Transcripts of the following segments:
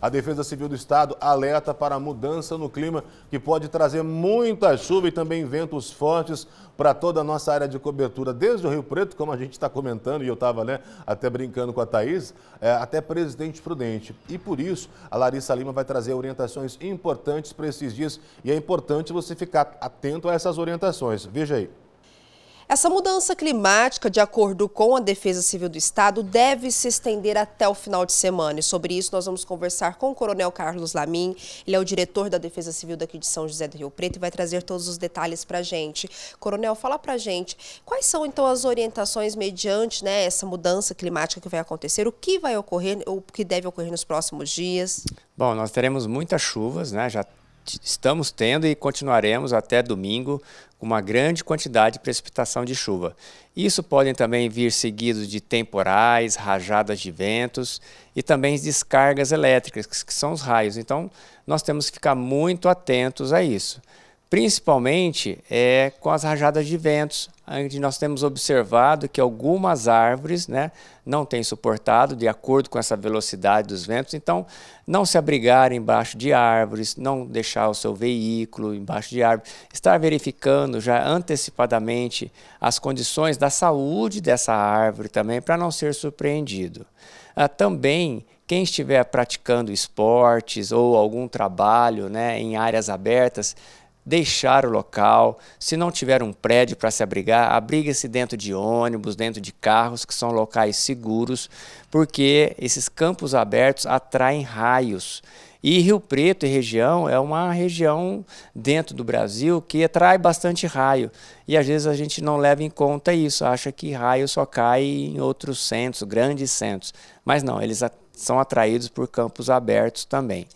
A Defesa Civil do Estado alerta para a mudança no clima, que pode trazer muita chuva e também ventos fortes para toda a nossa área de cobertura, desde o Rio Preto, como a gente está comentando, e eu estava né, até brincando com a Thaís, é, até Presidente Prudente. E por isso, a Larissa Lima vai trazer orientações importantes para esses dias, e é importante você ficar atento a essas orientações. Veja aí. Essa mudança climática, de acordo com a Defesa Civil do Estado, deve se estender até o final de semana. E sobre isso nós vamos conversar com o Coronel Carlos Lamin. Ele é o diretor da Defesa Civil daqui de São José do Rio Preto e vai trazer todos os detalhes para a gente. Coronel, fala para a gente quais são então as orientações mediante né, essa mudança climática que vai acontecer, o que vai ocorrer, o que deve ocorrer nos próximos dias. Bom, nós teremos muitas chuvas, né? Já estamos tendo e continuaremos até domingo com uma grande quantidade de precipitação de chuva. Isso podem também vir seguidos de temporais, rajadas de ventos e também descargas elétricas, que são os raios. Então, nós temos que ficar muito atentos a isso principalmente é, com as rajadas de ventos, onde nós temos observado que algumas árvores né, não têm suportado de acordo com essa velocidade dos ventos, então não se abrigar embaixo de árvores, não deixar o seu veículo embaixo de árvores, estar verificando já antecipadamente as condições da saúde dessa árvore também, para não ser surpreendido. Ah, também quem estiver praticando esportes ou algum trabalho né, em áreas abertas, deixar o local. Se não tiver um prédio para se abrigar, abrigue-se dentro de ônibus, dentro de carros, que são locais seguros, porque esses campos abertos atraem raios. E Rio Preto e região é uma região dentro do Brasil que atrai bastante raio. E às vezes a gente não leva em conta isso, acha que raio só cai em outros centros, grandes centros. Mas não, eles são atraídos por campos abertos também.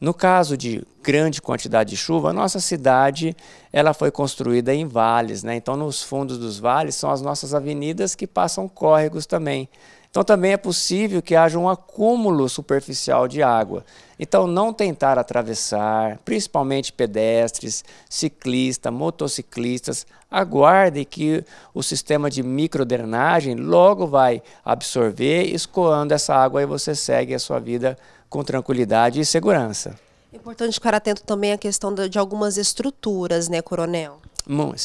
No caso de grande quantidade de chuva, a nossa cidade ela foi construída em vales, né? então nos fundos dos vales são as nossas avenidas que passam córregos também. Então também é possível que haja um acúmulo superficial de água. Então não tentar atravessar, principalmente pedestres, ciclistas, motociclistas, aguardem que o sistema de microdrenagem logo vai absorver, escoando essa água e você segue a sua vida com tranquilidade e segurança. É importante ficar atento também à questão de algumas estruturas, né, coronel?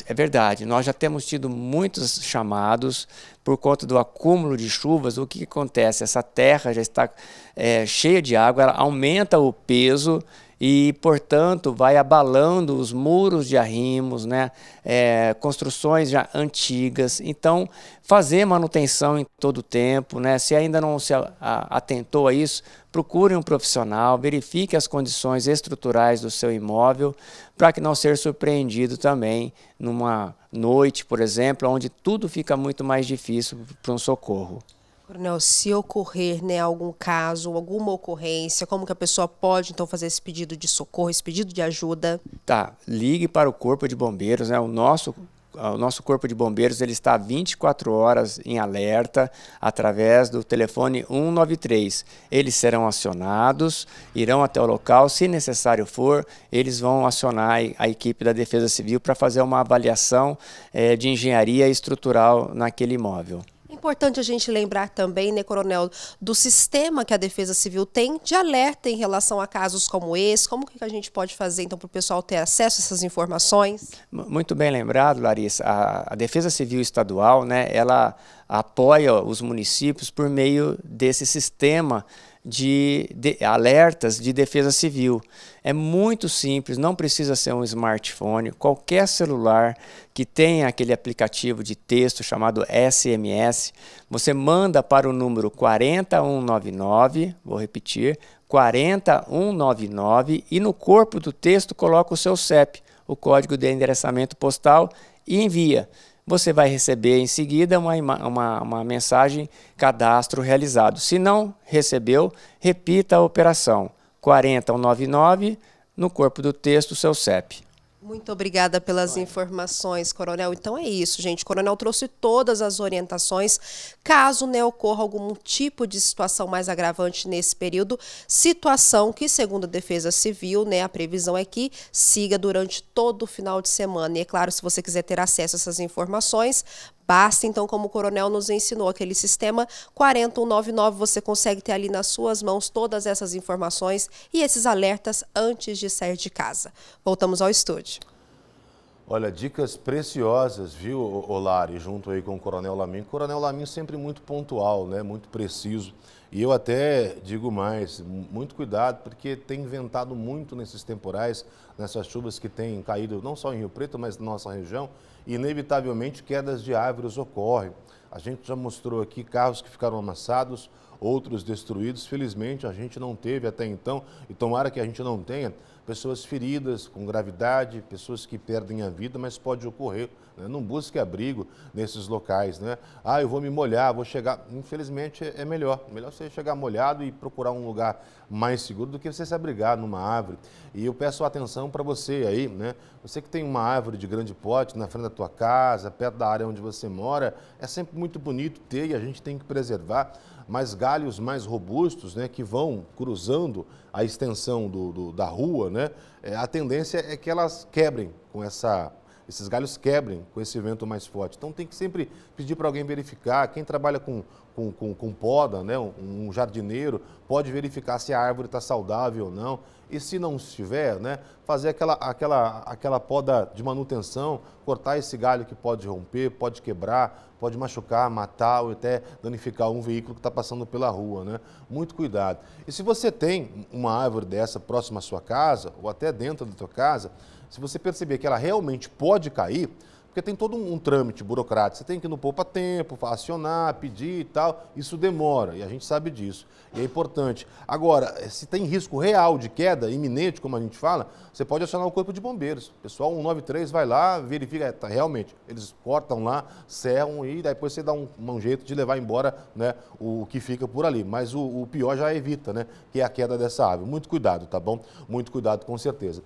É verdade, nós já temos tido muitos chamados por conta do acúmulo de chuvas. O que, acontece? Essa terra já está é, cheia de água, ela aumenta o peso e, portanto, vai abalando os muros de arrimos, né? É, construções já antigas. Então, fazer manutenção em todo o tempo, né? se ainda não se atentou a isso, procure um profissional, verifique as condições estruturais do seu imóvel, para que não ser surpreendido também numa noite, por exemplo, onde tudo fica muito mais difícil para um socorro. Coronel, né, se ocorrer né, algum caso, alguma ocorrência, como que a pessoa pode então fazer esse pedido de socorro, esse pedido de ajuda? Tá, ligue para o Corpo de Bombeiros, né? O nosso ah, o nosso corpo de bombeiros ele está 24 horas em alerta através do telefone 193. Eles serão acionados, irão até o local, se necessário for, eles vão acionar a equipe da Defesa Civil para fazer uma avaliação eh, de engenharia estrutural naquele imóvel importante a gente lembrar também, né, Coronel, do sistema que a Defesa Civil tem de alerta em relação a casos como esse. Como que a gente pode fazer, então, para o pessoal ter acesso a essas informações? Muito bem lembrado, Larissa. A, a Defesa Civil Estadual, né, ela apoia os municípios por meio desse sistema de, de, alertas de defesa civil. É muito simples, não precisa ser um smartphone. Qualquer celular que tenha aquele aplicativo de texto chamado SMS, você manda para o número 40199, vou repetir, 40199 e no corpo do texto coloca o seu CEP, o código de endereçamento postal e envia você vai receber em seguida uma, uma, uma, mensagem cadastro realizado. Se não recebeu, repita a operação 4099 no corpo do texto seu CEP. Muito obrigada pelas informações, Coronel. Então é isso, gente. O Coronel trouxe todas as orientações. Caso né, ocorra algum tipo de situação mais agravante nesse período, situação que, segundo a Defesa Civil, né, a previsão é que siga durante todo o final de semana. E é claro, se você quiser ter acesso a essas informações, Basta, então, como o coronel nos ensinou, aquele sistema 4199, você consegue ter ali nas suas mãos todas essas informações e esses alertas antes de sair de casa. Voltamos ao estúdio. Olha, dicas preciosas, viu, Olari, junto aí com o Coronel Lamin. Coronel Lamin sempre muito pontual, né? Muito preciso e eu até digo mais, muito cuidado, porque tem ventado muito nesses temporais, nessas chuvas que têm caído não só em Rio Preto, mas na nossa região, e inevitavelmente quedas de árvores ocorrem. A gente já mostrou aqui carros que ficaram amassados, outros destruídos. Felizmente, a gente não teve até então, e tomara que a gente não tenha, pessoas feridas com gravidade, pessoas que perdem a vida, mas pode ocorrer. Né? Não busque abrigo nesses locais. Né? Ah, eu vou me molhar, vou chegar. Infelizmente, é melhor. Melhor você você chegar molhado e procurar um lugar mais seguro do que você se abrigar numa árvore. E eu peço atenção para você aí, né? Você que tem uma árvore de grande porte na frente da tua casa, perto da área onde você mora, é sempre muito bonito ter e a gente tem que preservar mas galhos mais robustos, né, que vão cruzando a extensão do, do da rua, né, é, a tendência é que elas quebrem com essa esses galhos quebrem com esse vento mais forte. Então tem que sempre pedir para alguém verificar. Quem trabalha com, com, com, com poda, né, um, um, jardineiro, pode verificar se a árvore está saudável ou não. E se não estiver, né, fazer aquela, aquela, aquela poda de manutenção, cortar esse galho que pode romper, pode quebrar, pode machucar, matar ou até danificar um veículo que está passando pela rua. Né? Muito cuidado. E se você tem uma árvore dessa próxima à sua casa, ou até dentro da sua casa, se você perceber que ela realmente pode cair, porque tem todo um, um trâmite burocrático, você tem que ir no poupa tempo, acionar, pedir e tal, isso demora, e a gente sabe disso, e é importante. Agora, eh, se tem risco real de queda, iminente, como a gente fala, você pode acionar o corpo de bombeiros. O pessoal 193 vai lá, verifica, eh, tá, realmente, eles cortam lá, serram e depois você dá um, um jeito de levar embora né, o que fica por ali. Mas o, o pior já evita, né, que é a queda dessa ave. Muito cuidado, tá bom? Muito cuidado, com certeza.